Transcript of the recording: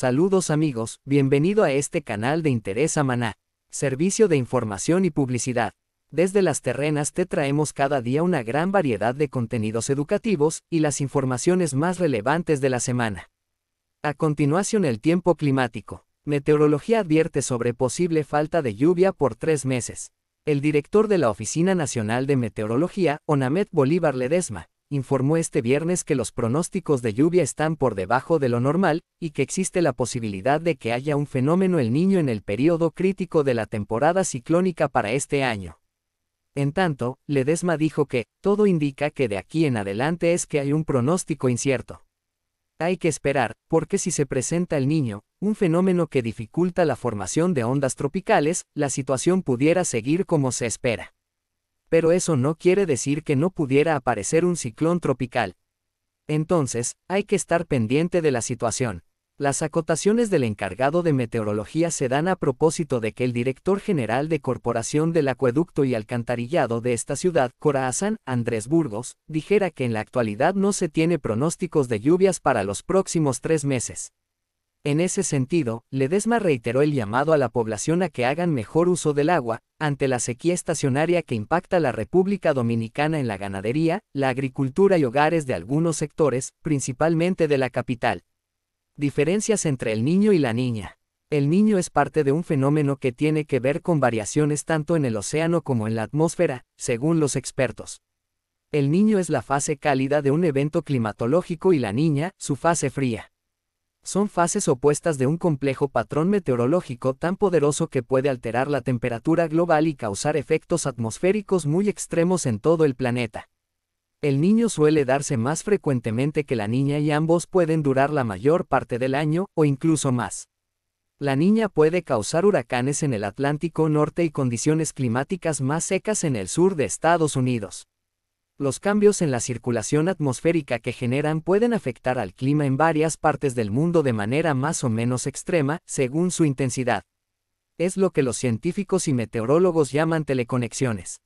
Saludos amigos, bienvenido a este canal de Interés Maná, servicio de información y publicidad. Desde las terrenas te traemos cada día una gran variedad de contenidos educativos y las informaciones más relevantes de la semana. A continuación el tiempo climático. Meteorología advierte sobre posible falta de lluvia por tres meses. El director de la Oficina Nacional de Meteorología, Onamet Bolívar Ledesma, informó este viernes que los pronósticos de lluvia están por debajo de lo normal y que existe la posibilidad de que haya un fenómeno el niño en el periodo crítico de la temporada ciclónica para este año. En tanto, Ledesma dijo que, todo indica que de aquí en adelante es que hay un pronóstico incierto. Hay que esperar, porque si se presenta el niño, un fenómeno que dificulta la formación de ondas tropicales, la situación pudiera seguir como se espera pero eso no quiere decir que no pudiera aparecer un ciclón tropical. Entonces, hay que estar pendiente de la situación. Las acotaciones del encargado de meteorología se dan a propósito de que el director general de Corporación del Acueducto y Alcantarillado de esta ciudad, Corazán, Andrés Burgos, dijera que en la actualidad no se tiene pronósticos de lluvias para los próximos tres meses. En ese sentido, Ledesma reiteró el llamado a la población a que hagan mejor uso del agua, ante la sequía estacionaria que impacta la República Dominicana en la ganadería, la agricultura y hogares de algunos sectores, principalmente de la capital. Diferencias entre el niño y la niña. El niño es parte de un fenómeno que tiene que ver con variaciones tanto en el océano como en la atmósfera, según los expertos. El niño es la fase cálida de un evento climatológico y la niña, su fase fría son fases opuestas de un complejo patrón meteorológico tan poderoso que puede alterar la temperatura global y causar efectos atmosféricos muy extremos en todo el planeta. El niño suele darse más frecuentemente que la niña y ambos pueden durar la mayor parte del año o incluso más. La niña puede causar huracanes en el Atlántico Norte y condiciones climáticas más secas en el sur de Estados Unidos. Los cambios en la circulación atmosférica que generan pueden afectar al clima en varias partes del mundo de manera más o menos extrema, según su intensidad. Es lo que los científicos y meteorólogos llaman teleconexiones.